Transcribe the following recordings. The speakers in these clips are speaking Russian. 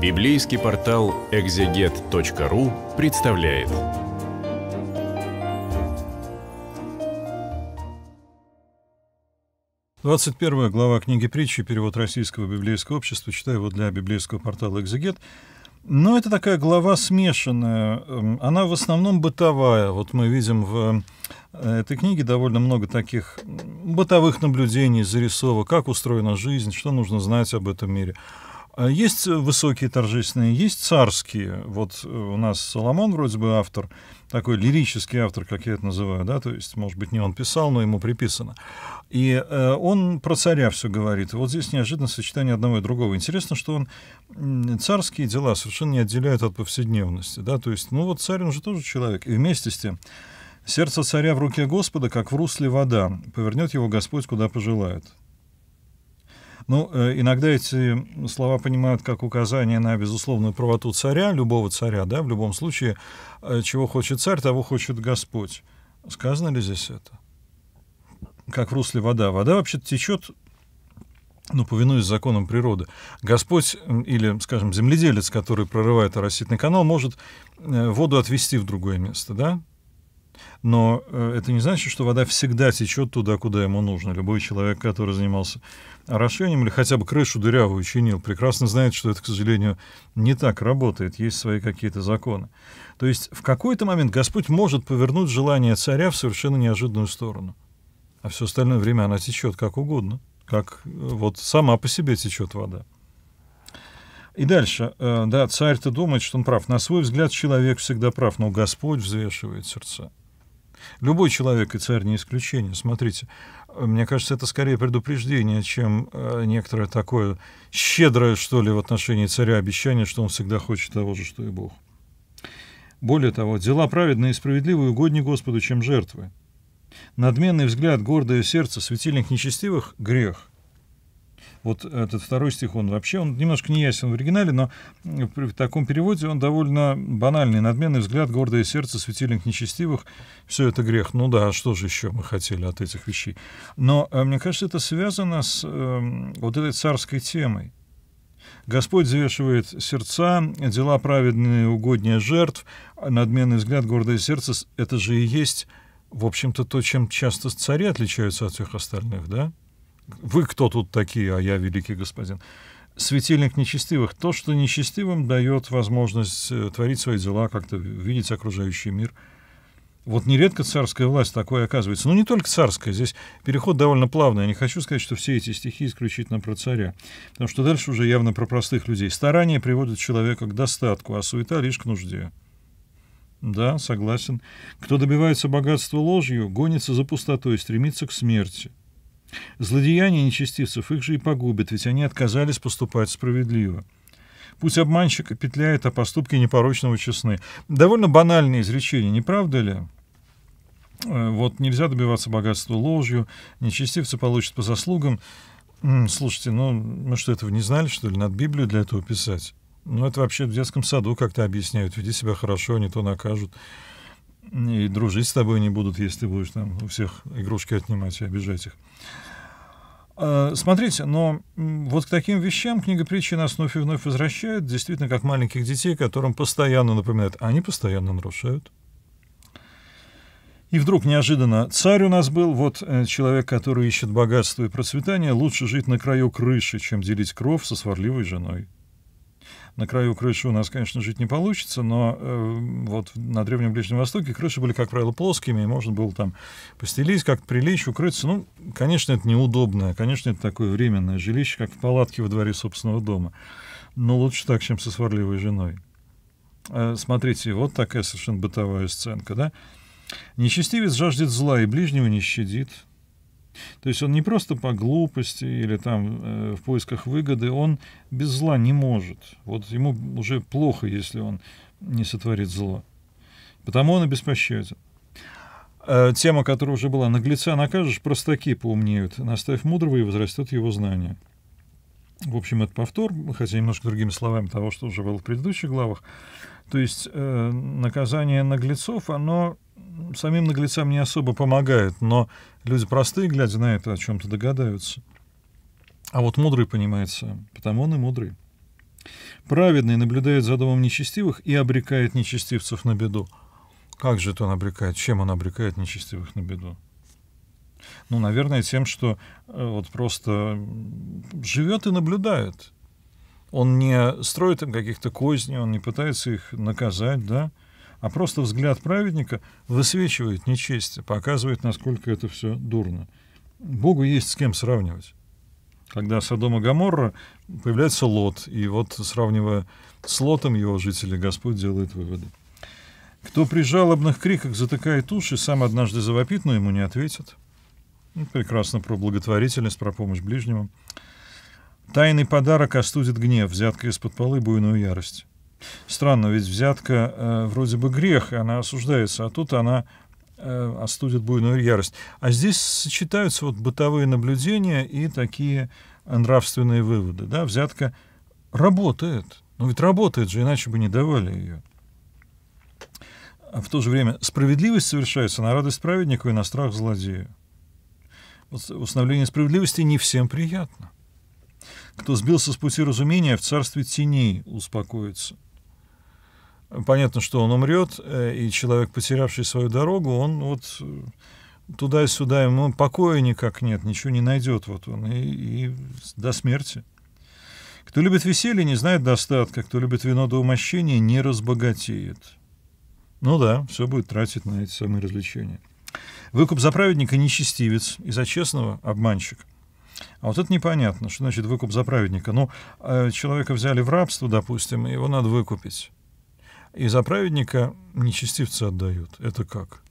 Библейский портал экзегет.ру представляет. Двадцать первая глава книги притчи, перевод российского библейского общества, читаю его для библейского портала «Экзегет». Но это такая глава смешанная. Эм, она в основном бытовая. Вот мы видим в э, этой книге довольно много таких бытовых наблюдений, зарисовок, как устроена жизнь, что нужно знать об этом мире. А есть высокие торжественные, есть царские. Вот э, у нас Соломон вроде бы автор, такой лирический автор, как я это называю, да, то есть, может быть, не он писал, но ему приписано. И э, он про царя все говорит. И вот здесь неожиданное сочетание одного и другого. Интересно, что он царские дела совершенно не отделяет от повседневности, да, то есть, ну вот царь, он же тоже человек. И вместе с тем, Сердце царя в руке Господа, как в русле вода, повернет его Господь, куда пожелает. Ну, э, иногда эти слова понимают как указание на безусловную правоту царя, любого царя, да, в любом случае, э, чего хочет царь, того хочет Господь. Сказано ли здесь это? Как в русле вода. Вода вообще течет ну, повинуясь законам природы. Господь или, скажем, земледелец, который прорывает оросительный канал, может э, воду отвести в другое место, да? Но э, это не значит, что вода всегда течет туда, куда ему нужно. Любой человек, который занимался орошением или хотя бы крышу дырявую чинил, прекрасно знает, что это, к сожалению, не так работает, есть свои какие-то законы. То есть в какой-то момент Господь может повернуть желание царя в совершенно неожиданную сторону. А все остальное время она течет как угодно, как э, вот сама по себе течет вода. И дальше, э, да, царь-то думает, что он прав. На свой взгляд человек всегда прав, но Господь взвешивает сердца. Любой человек и царь не исключение. Смотрите, мне кажется, это скорее предупреждение, чем э, некоторое такое щедрое, что ли, в отношении царя обещание, что он всегда хочет того же, что и Бог. Более того, дела праведные и справедливые угоднее Господу, чем жертвы. Надменный взгляд, гордое сердце, светильник нечестивых — грех вот этот второй стих, он вообще, он немножко не ясен в оригинале, но э, в таком переводе он довольно банальный, надменный взгляд, гордое сердце, светильник нечестивых, все это грех. Ну да, а что же еще мы хотели от этих вещей? Но э, мне кажется, это связано с эм, вот этой царской темой. Господь взвешивает сердца, дела праведные, угоднее жертв, а надменный взгляд, гордое сердце — это же и есть, в общем-то, то, чем часто цари отличаются от всех остальных, да? вы кто тут такие, а я великий господин. Светильник нечестивых. То, что нечестивым дает возможность э, творить свои дела, как-то видеть окружающий мир. Вот нередко царская власть такое оказывается. Но ну, не только царская, здесь переход довольно плавный. Я не хочу сказать, что все эти стихи исключительно про царя, потому что дальше уже явно про простых людей. Старание приводит человека к достатку, а суета лишь к нужде. Да, согласен. Кто добивается богатства ложью, гонится за пустотой, стремится к смерти. Злодеяния нечестивцев их же и погубят, ведь они отказались поступать справедливо. Путь обманщика петляет, о поступке непорочного честны. Довольно банальное изречение, не правда ли? Э, вот нельзя добиваться богатства ложью, нечестивцы получат по заслугам. Слушайте, ну мы что, этого не знали, что ли? Над Библию для этого писать. Ну, это вообще в детском саду как-то объясняют. Веди себя хорошо, они а то накажут и дружить с тобой не будут, если ты будешь там у всех игрушки отнимать и обижать их. А, смотрите, но вот к таким вещам книга притчи нас вновь и вновь возвращает, действительно, как маленьких детей, которым постоянно напоминают, они постоянно нарушают. И вдруг неожиданно царь у нас был, вот э, человек, который ищет богатство и процветание, лучше жить на краю крыши, чем делить кровь со сварливой женой на краю крыши у нас, конечно, жить не получится, но э, вот на Древнем Ближнем Востоке крыши были, как правило, плоскими, и можно было там постелить, как прилечь, укрыться. Ну, конечно, это неудобно, конечно, это такое временное жилище, как в палатке во дворе собственного дома. Но лучше так, чем со сварливой женой. Э, смотрите, вот такая совершенно бытовая сценка, да? Нечестивец жаждет зла и ближнего не щадит, то есть он не просто по глупости или там э, в поисках выгоды, он без зла не может. Вот ему уже плохо, если он не сотворит зло. Потому он и беспощаден. Э, тема, которая уже была, наглеца накажешь, простаки поумнеют. Наставь мудрого, и возрастет его знание. В общем, это повтор, хотя немножко другими словами того, что уже было в предыдущих главах. То есть э, наказание наглецов, оно самим наглецам не особо помогает, но люди простые, глядя на это, о чем-то догадаются. А вот мудрый понимается, потому он и мудрый. Праведный наблюдает за домом нечестивых и обрекает нечестивцев на беду. Как же это он обрекает? Чем он обрекает нечестивых на беду? Ну, наверное, тем, что э, вот просто живет и наблюдает. Он не строит им каких-то козней, он не пытается их наказать, да? а просто взгляд праведника высвечивает нечестие, показывает, насколько это все дурно. Богу есть с кем сравнивать. Когда Содома Гоморра появляется Лот, и вот, сравнивая с Лотом его жители Господь делает выводы. Кто при жалобных криках затыкает уши, сам однажды завопит, но ему не ответят. Ну, прекрасно про благотворительность, про помощь ближнему. Тайный подарок остудит гнев, взятка из-под полы буйную ярость. Странно, ведь взятка э, вроде бы грех, и она осуждается, а тут она э, остудит буйную ярость. А здесь сочетаются вот бытовые наблюдения и такие нравственные выводы. Да? Взятка работает. но ведь работает же, иначе бы не давали ее. А в то же время справедливость совершается на радость праведнику и на страх злодею. Вот установление справедливости не всем приятно. Кто сбился с пути разумения, в царстве теней успокоится – понятно, что он умрет, э, и человек, потерявший свою дорогу, он вот э, туда и сюда, ему покоя никак нет, ничего не найдет вот он, и, и до смерти. Кто любит веселье, не знает достатка, кто любит вино до умощения, не разбогатеет. Ну да, все будет тратить на эти самые развлечения. Выкуп за праведника – нечестивец, и за честного – обманщик. А вот это непонятно, что значит выкуп за праведника. Ну, э, человека взяли в рабство, допустим, и его надо выкупить. И за праведника нечестивцы отдают. Это как?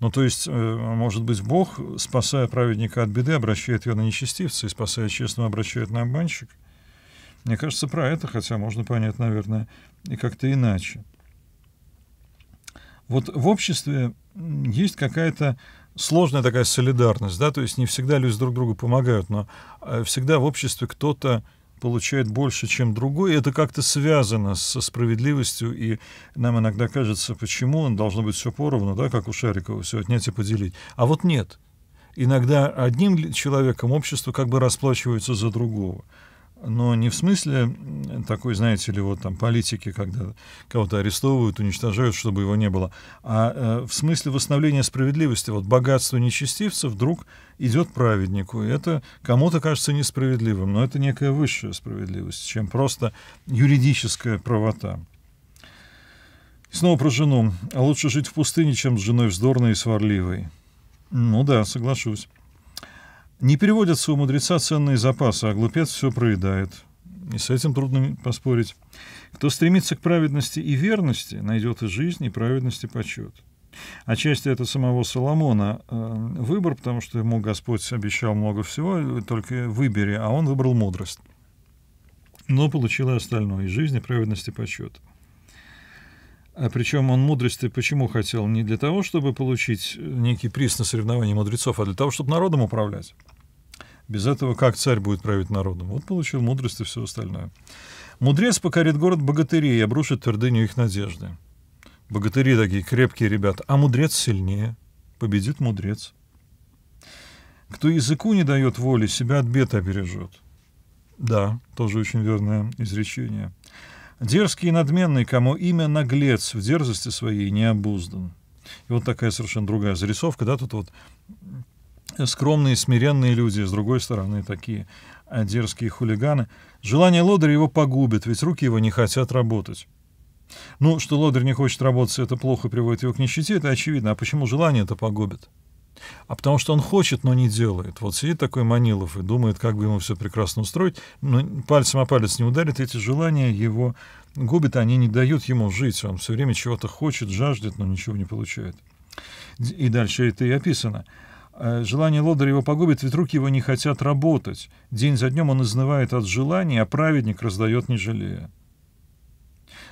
Ну, то есть, э, может быть, Бог, спасая праведника от беды, обращает ее на нечестивца, и спасая честного, обращает на обманщика? Мне кажется, про это, хотя можно понять, наверное, и как-то иначе. Вот в обществе есть какая-то сложная такая солидарность, да, то есть не всегда люди друг другу помогают, но э, всегда в обществе кто-то получает больше, чем другой. это как-то связано со справедливостью, и нам иногда кажется, почему он должно быть все поровну, да, как у Шарикова, все отнять и поделить. А вот нет. Иногда одним человеком общество как бы расплачивается за другого но не в смысле такой, знаете ли, вот там политики, когда кого-то арестовывают, уничтожают, чтобы его не было, а э, в смысле восстановления справедливости. Вот богатство нечестивцев вдруг идет праведнику. И это кому-то кажется несправедливым, но это некая высшая справедливость, чем просто юридическая правота. И снова про жену. А лучше жить в пустыне, чем с женой вздорной и сварливой. Ну да, соглашусь. Не переводятся у мудреца ценные запасы, а глупец все проедает. И с этим трудно поспорить. Кто стремится к праведности и верности, найдет и жизнь, и праведность, и почет. Отчасти это самого Соломона э, выбор, потому что ему Господь обещал много всего, только выбери, а он выбрал мудрость. Но получил и остальное, и жизнь, и праведность, и почет. А причем он мудрости почему хотел? Не для того, чтобы получить э, некий приз на соревнования мудрецов, а для того, чтобы народом управлять. Без этого как царь будет править народом? Вот получил мудрость и все остальное. Мудрец покорит город богатырей и обрушит твердыню их надежды. Богатыри такие крепкие ребята, а мудрец сильнее. Победит мудрец. Кто языку не дает воли, себя от бед обережет. Да, тоже очень верное изречение. Дерзкий и надменный, кому имя наглец, в дерзости своей не обуздан. И вот такая совершенно другая зарисовка, да, тут вот скромные, смиренные люди, с другой стороны такие дерзкие хулиганы. Желание лодыря его погубит, ведь руки его не хотят работать. Ну, что лодырь не хочет работать, это плохо приводит его к нищете, это очевидно. А почему желание это погубит? А потому что он хочет, но не делает. Вот сидит такой Манилов и думает, как бы ему все прекрасно устроить, но пальцем о палец не ударит, эти желания его губят, они не дают ему жить. Он все время чего-то хочет, жаждет, но ничего не получает. И дальше это и описано. Э, желание Лодыря его погубит, ведь руки его не хотят работать. День за днем он изнывает от желаний, а праведник раздает не жалея.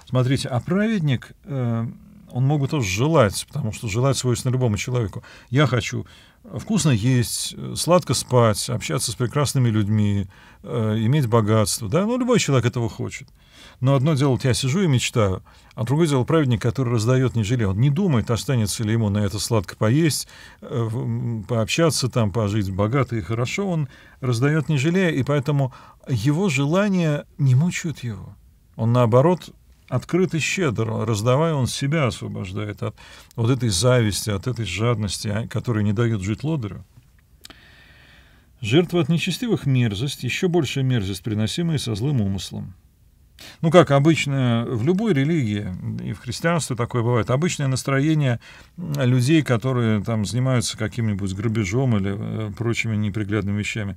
Смотрите, а праведник, э, он мог бы тоже желать, потому что желать свойственно любому человеку. Я хочу вкусно есть, сладко спать, общаться с прекрасными людьми, э, иметь богатство, да, ну, любой человек этого хочет. Но одно дело, вот я сижу и мечтаю, а другое дело праведник, который раздает не жалея. Он не думает, останется ли ему на это сладко поесть, э, пообщаться там, пожить богато и хорошо. Он раздает не жалея, и поэтому его желания не мучают его. Он, наоборот, открыт и щедр, раздавая, он себя освобождает от вот этой зависти, от этой жадности, а, которая не дает жить лодырю. Жертва от нечестивых мерзость, еще большая мерзость, приносимая со злым умыслом. Ну, как обычно в любой религии, и в христианстве такое бывает, обычное настроение людей, которые там занимаются каким-нибудь грабежом или э, прочими неприглядными вещами.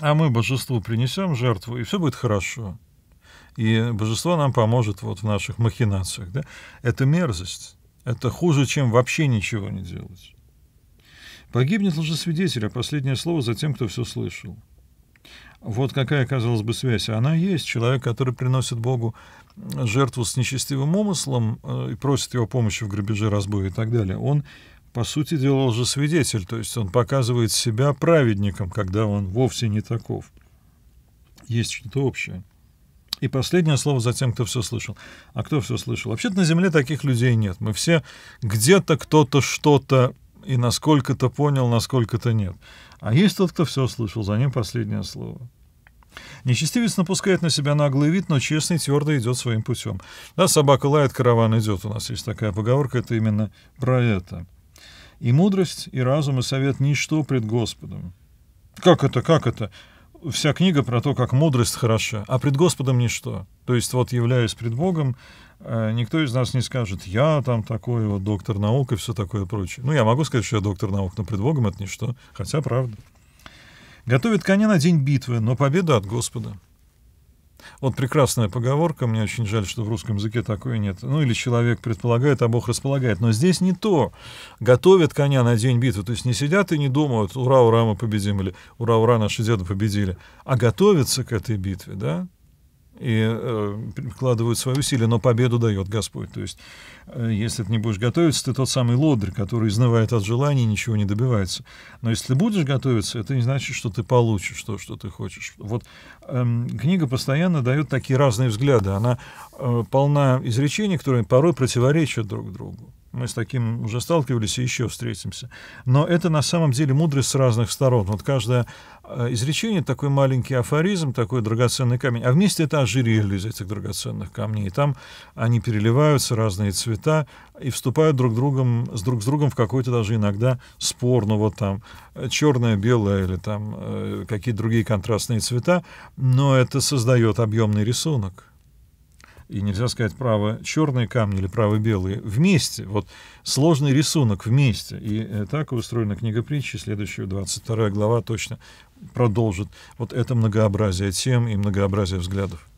А мы божеству принесем жертву, и все будет хорошо и божество нам поможет вот в наших махинациях. Да? Это мерзость. Это хуже, чем вообще ничего не делать. Погибнет лжесвидетель, а последнее слово за тем, кто все слышал. Вот какая, казалось бы, связь. Она есть. Человек, который приносит Богу жертву с нечестивым умыслом э, и просит его помощи в грабеже, разбое и так далее, он, по сути дела, лжесвидетель. То есть он показывает себя праведником, когда он вовсе не таков. Есть что-то общее. И последнее слово за тем, кто все слышал. А кто все слышал? Вообще-то на Земле таких людей нет. Мы все где-то кто-то что-то и насколько-то понял, насколько-то нет. А есть тот, кто все слышал, за ним последнее слово. Нечестивец напускает на себя наглый вид, но честный твердо идет своим путем. Да, собака лает, караван идет. У нас есть такая поговорка, это именно про это. И мудрость, и разум, и совет — ничто пред Господом. Как это, как это? вся книга про то, как мудрость хороша, а пред Господом ничто. То есть вот являясь пред Богом, э, никто из нас не скажет, я там такой вот доктор наук и все такое прочее. Ну, я могу сказать, что я доктор наук, но пред Богом это ничто, хотя правда. Готовит коня на день битвы, но победа от Господа. Вот прекрасная поговорка, мне очень жаль, что в русском языке такой нет. Ну или человек предполагает, а Бог располагает. Но здесь не то. Готовят коня на день битвы. То есть не сидят и не думают, ура, ура, мы победим, или ура, ура, наши деды победили. А готовятся к этой битве, да? и э, прикладывают свои усилия, но победу дает Господь. То есть, э, если ты не будешь готовиться, ты тот самый лодырь, который изнывает от желаний и ничего не добивается. Но если ты будешь готовиться, это не значит, что ты получишь то, что ты хочешь. Вот э, книга постоянно дает такие разные взгляды. Она э, полна изречений, которые порой противоречат друг другу. Мы с таким уже сталкивались и еще встретимся. Но это на самом деле мудрость с разных сторон. Вот каждое э, изречение — такой маленький афоризм, такой драгоценный камень. А вместе это ожерелье из этих драгоценных камней. И там они переливаются, разные цвета, и вступают друг другом, с друг с другом в какой-то даже иногда спор. Ну вот там э, черное, белое или там э, какие-то другие контрастные цвета. Но это создает объемный рисунок и нельзя сказать право черные камни или право белые, вместе. Вот сложный рисунок вместе. И э, так устроена книга притчи, следующая 22 глава точно продолжит вот это многообразие тем и многообразие взглядов.